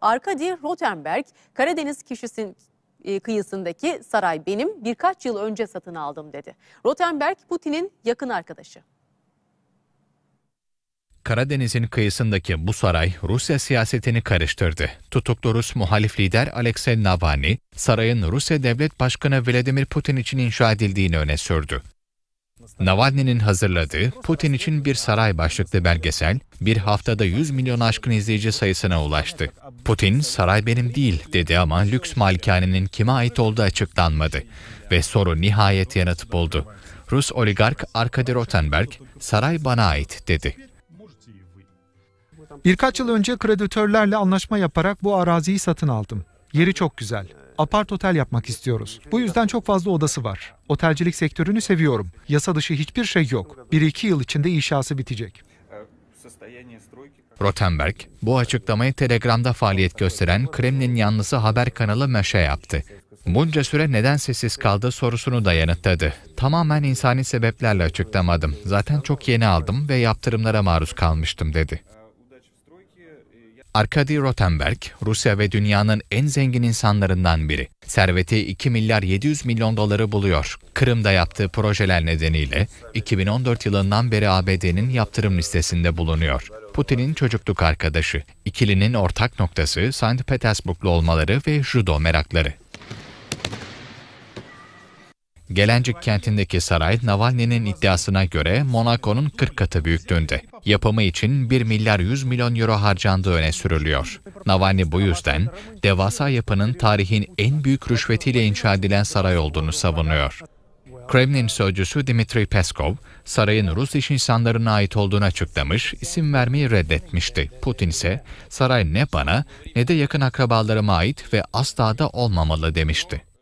Arkadi Rotenberg Karadeniz kişisin e, kıyısındaki saray benim birkaç yıl önce satın aldım dedi. Rotenberg Putin'in yakın arkadaşı. Karadeniz'in kıyısındaki bu saray Rusya siyasetini karıştırdı. Tutuklu Rus muhalif lider Alexei Navalny, sarayın Rusya Devlet Başkanı Vladimir Putin için inşa edildiğini öne sürdü. Navalny'nin hazırladığı Putin için bir saray başlıklı belgesel, bir haftada 100 milyon aşkın izleyici sayısına ulaştı. Putin, saray benim değil dedi ama lüks malikanenin kime ait olduğu açıklanmadı. Ve soru nihayet yanıt buldu. Rus oligark Arkady Rotenberg, saray bana ait dedi. Birkaç yıl önce kreditörlerle anlaşma yaparak bu araziyi satın aldım. Yeri çok güzel apart otel yapmak istiyoruz. Bu yüzden çok fazla odası var. Otelcilik sektörünü seviyorum. Yasa dışı hiçbir şey yok. Bir iki yıl içinde inşası bitecek. Rotenberg, bu açıklamayı Telegram'da faaliyet gösteren Kremlin yanlısı haber kanalı Meşe yaptı. Bunca süre neden sessiz kaldı sorusunu da yanıtladı. Tamamen insani sebeplerle açıklamadım. Zaten çok yeni aldım ve yaptırımlara maruz kalmıştım dedi. Arkady Rotenberg, Rusya ve dünyanın en zengin insanlarından biri. Serveti 2 milyar 700 milyon doları buluyor. Kırım'da yaptığı projeler nedeniyle 2014 yılından beri ABD'nin yaptırım listesinde bulunuyor. Putin'in çocukluk arkadaşı. İkilinin ortak noktası St. Petersburglu olmaları ve judo merakları. Gelencik kentindeki saray Navalny'nin iddiasına göre Monaco'nun 40 katı büyüklüğünde. Yapımı için 1 milyar 100 milyon euro harcandığı öne sürülüyor. Navalny bu yüzden devasa yapının tarihin en büyük rüşvetiyle inşa edilen saray olduğunu savunuyor. Kremlin sözcüsü Dmitri Peskov, sarayın Rus iş insanlarına ait olduğunu açıklamış, isim vermeyi reddetmişti. Putin ise, saray ne bana ne de yakın akrabalarıma ait ve asla da olmamalı demişti.